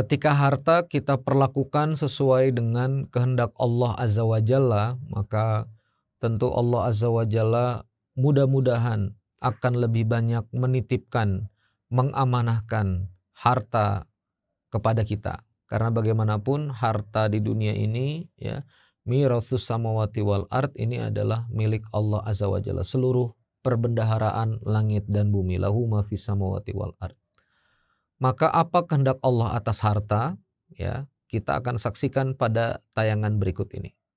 Ketika harta kita perlakukan sesuai dengan kehendak Allah Azza wa Jalla, maka tentu Allah Azza wa Jalla mudah-mudahan akan lebih banyak menitipkan, mengamanahkan harta kepada kita. Karena bagaimanapun harta di dunia ini ya mirathus samawati wal art ini adalah milik Allah Azza wa Jalla. Seluruh perbendaharaan langit dan bumi lahuma fis samawati wal art. Maka apa kehendak Allah atas harta? Ya, kita akan saksikan pada tayangan berikut ini.